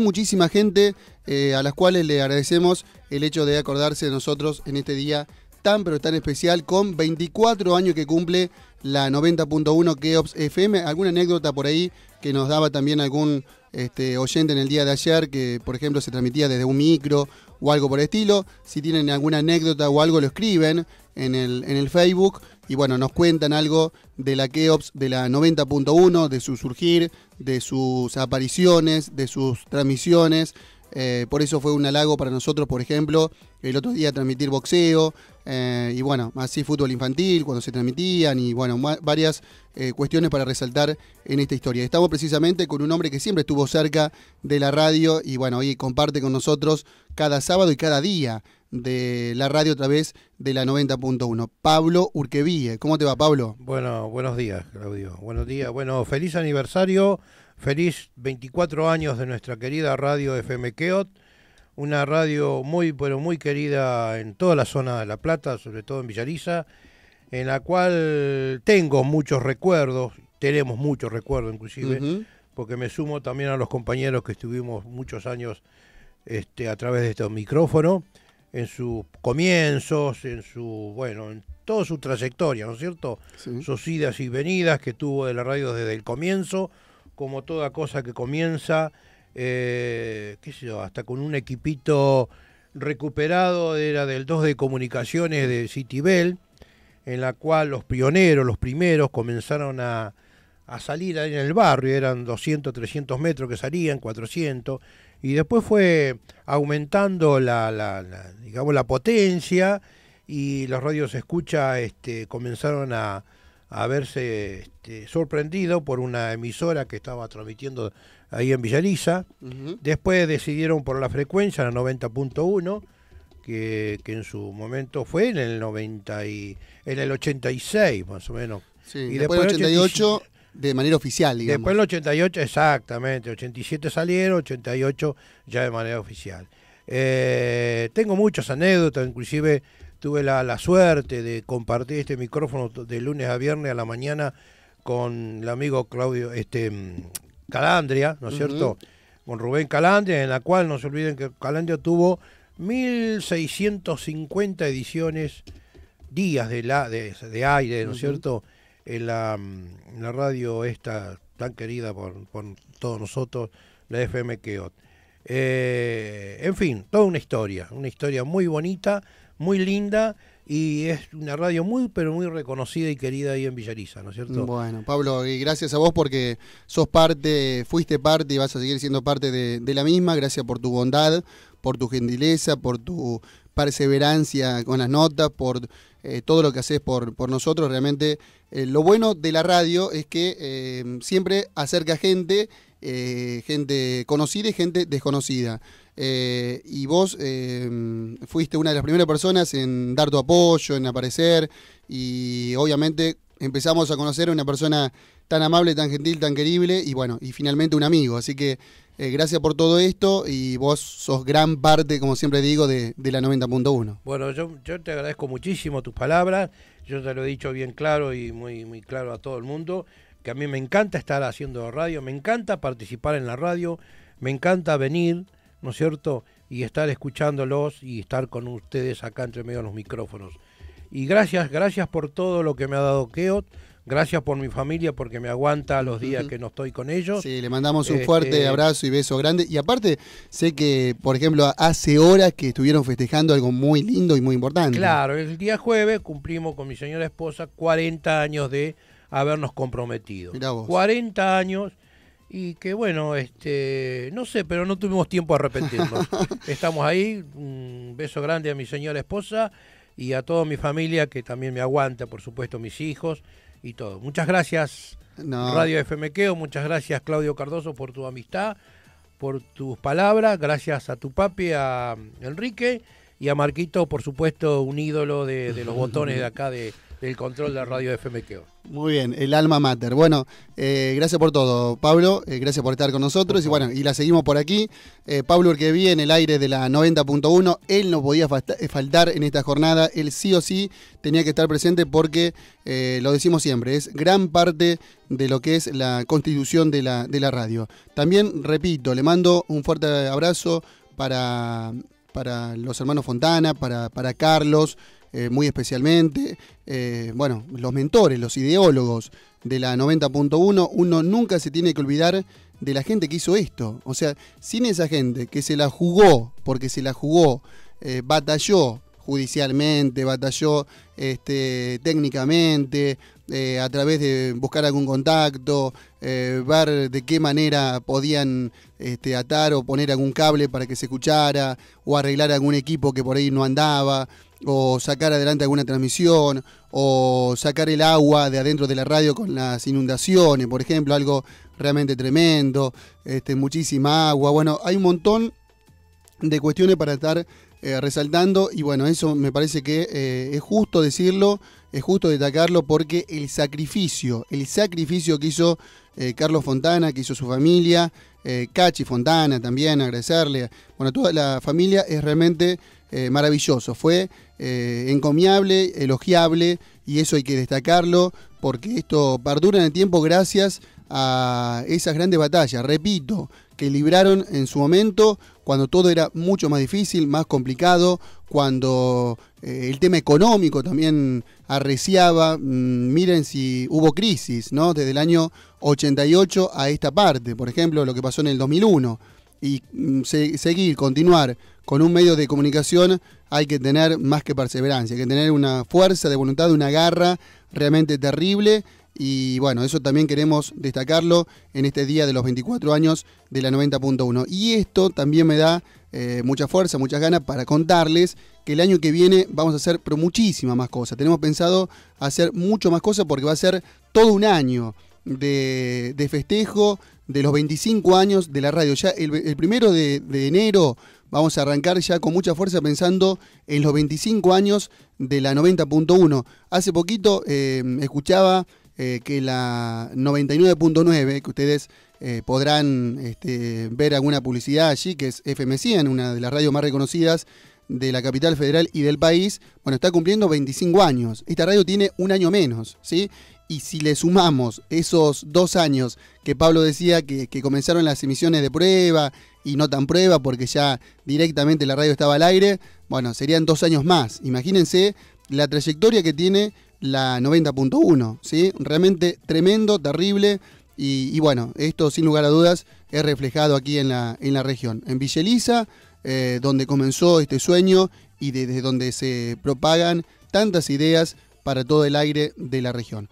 muchísima gente eh, a las cuales le agradecemos el hecho de acordarse de nosotros en este día tan pero tan especial con 24 años que cumple la 90.1 Keops FM. ¿Alguna anécdota por ahí que nos daba también algún este, oyente en el día de ayer que por ejemplo se transmitía desde un micro o algo por estilo? Si tienen alguna anécdota o algo lo escriben en el, en el Facebook y bueno, nos cuentan algo de la Keops de la 90.1, de su surgir, de sus apariciones, de sus transmisiones. Eh, por eso fue un halago para nosotros, por ejemplo, el otro día transmitir boxeo eh, y bueno, así fútbol infantil cuando se transmitían y bueno, varias eh, cuestiones para resaltar en esta historia. Estamos precisamente con un hombre que siempre estuvo cerca de la radio y bueno, hoy comparte con nosotros cada sábado y cada día de la radio a través de la 90.1. Pablo Urqueville, ¿cómo te va Pablo? Bueno, buenos días Claudio, buenos días. Bueno, feliz aniversario, feliz 24 años de nuestra querida radio FM Keot, una radio muy, pero muy querida en toda la zona de La Plata, sobre todo en Villariza, en la cual tengo muchos recuerdos, tenemos muchos recuerdos inclusive, porque me sumo también a los compañeros que estuvimos muchos años este, a través de estos micrófonos en sus comienzos, en su, bueno, en toda su trayectoria, ¿no es cierto? Sus idas y venidas que tuvo de la radio desde el comienzo, como toda cosa que comienza, eh, qué sé yo, hasta con un equipito recuperado, era del 2 de comunicaciones de Bell, en la cual los pioneros, los primeros, comenzaron a a salir ahí en el barrio, eran 200, 300 metros que salían, 400, y después fue aumentando la, la, digamos, la potencia y los radios escucha este, comenzaron a, verse este, sorprendidos por una emisora que estaba transmitiendo ahí en Villaliza. Después decidieron por la frecuencia, la 90.1. Que, que en su momento fue en el 90 y, en el 86 más o menos. y después, en el 88 de manera oficial, digamos. Después el 88, exactamente, 87 salieron, 88 ya de manera oficial. Eh, tengo muchas anécdotas, inclusive tuve la, suerte de compartir este micrófono de lunes a viernes a la mañana con el amigo Claudio este mm, Calandria, ¿no es cierto? Con Rubén Calandria, en la cual no se olviden que Calandria tuvo 1650 ediciones, días de, la, de, aire, ¿no es cierto? Mm, en la, radio esta tan querida por, todos nosotros, la FM Keot. Eh, en fin, toda una historia, una historia muy bonita, muy linda y es una radio muy, pero muy reconocida y querida ahí en Villariza, ¿no es cierto? Bueno, Pablo, y gracias a vos porque sos parte, fuiste parte y vas a seguir siendo parte de, de la misma. Gracias por tu bondad, por tu gentileza, por tu perseverancia con las notas, por eh, todo lo que haces por, por nosotros. Realmente eh, lo bueno de la radio es que eh, siempre acerca gente, gente conocida y gente desconocida. y vos fuiste una de las primeras personas en dar tu apoyo, en aparecer y obviamente empezamos a conocer a una persona tan amable, tan gentil, tan querible y bueno, y finalmente un amigo. Así que eh, gracias por todo esto y vos sos gran parte, como siempre digo, de, la 90.1. Bueno, yo, yo te agradezco muchísimo tus palabras. Yo te lo he dicho bien claro y muy, muy claro a todo el mundo, que a mí me encanta estar haciendo radio, me encanta participar en la radio, me encanta venir, ¿no es cierto? Y estar escuchándolos y estar con ustedes acá entre medio de los micrófonos. Y gracias, gracias por todo lo que me ha dado Keot Gracias por mi familia porque me aguanta los días que no estoy con ellos. Sí, le mandamos un este, fuerte abrazo y beso grande. Y aparte, sé que, por ejemplo, hace horas que estuvieron festejando algo muy lindo y muy importante. Claro, el día jueves cumplimos con mi señora esposa 40 años de habernos comprometido. Mirá vos. 40 años y que bueno, este, no sé, pero no tuvimos tiempo a arrepentirnos. Estamos ahí, un beso grande a mi señora esposa y a toda mi familia que también me aguanta, por supuesto, mis hijos y todo. Muchas gracias, Radio FMQ, muchas gracias, Claudio Cardoso, por tu amistad, por tus palabras, gracias a tu papi, a Enrique y a Marquito, por supuesto, un ídolo de, de los botones de acá de el control de Radio FMQ. Muy bien, el alma mater. Bueno, eh, gracias por todo, Pablo. Eh, gracias por estar con nosotros. Y bueno, y la seguimos por aquí. Eh, Pablo Urqueví en el aire de la 90.1. Él no podía eh, faltar en esta jornada. Él sí o sí tenía que estar presente porque, lo decimos siempre, es gran parte de lo que es la constitución de la, de la radio. También, repito, le mando un fuerte abrazo para, para los hermanos Fontana, para, para Carlos. Eh, muy especialmente, eh, bueno, los mentores, los ideólogos de la 90.1, uno nunca se tiene que olvidar de la gente que hizo esto. O sea, sin esa gente que se la jugó, porque se la jugó, eh, batalló judicialmente, batalló este, técnicamente, eh, a través de buscar algún contacto, eh, ver de qué manera podían este, atar o poner algún cable para que se escuchara, o arreglar algún equipo que por ahí no andaba, o sacar adelante alguna transmisión, o sacar el agua de adentro de la radio con las inundaciones, por ejemplo, algo realmente tremendo, este, muchísima agua. Bueno, hay un montón de cuestiones para estar eh, resaltando, y bueno, eso me parece que eh, es justo decirlo, es justo destacarlo, porque el sacrificio, el sacrificio que hizo eh, Carlos Fontana, que hizo su familia, Cachi Fontana también, agradecerle, bueno, toda la familia es realmente maravilloso, fue encomiable, elogiable, y eso hay que destacarlo, porque esto perdura en el tiempo gracias a esas grandes batallas, repito, que libraron en su momento cuando todo era mucho más difícil, más complicado, cuando eh, el tema económico también arreciaba. Mm, miren si hubo crisis, ¿no? Desde el año 88 a esta parte, por ejemplo, lo que pasó en el 2001. Y mm, seguir, continuar con un medio de comunicación hay que tener más que perseverancia, hay que tener una fuerza de voluntad, una garra realmente terrible y bueno, eso también queremos destacarlo en este día de los 24 años de la 90.1. Y esto también me da eh, mucha fuerza, muchas ganas para contarles que el año que viene vamos a hacer pero muchísimas más cosas. Tenemos pensado hacer mucho más cosas porque va a ser todo un año de, festejo de los 25 años de la radio. Ya el, primero de, enero vamos a arrancar ya con mucha fuerza pensando en los 25 años de la 90.1. Hace poquito eh, escuchaba eh, que la 99.9, que ustedes eh, podrán este, ver alguna publicidad allí, que es FM100, una de las radios más reconocidas de la capital federal y del país, bueno, está cumpliendo 25 años. Esta radio tiene un año menos, ¿sí? Y si le sumamos esos dos años que Pablo decía que, que, comenzaron las emisiones de prueba y no tan prueba porque ya directamente la radio estaba al aire, bueno, serían dos años más. Imagínense la trayectoria que tiene la 90.1, ¿sí? Realmente tremendo, terrible. Y, bueno, esto sin lugar a dudas es reflejado aquí en la, región, en Villeliza, eh, donde comenzó este sueño y desde donde se propagan tantas ideas para todo el aire de la región.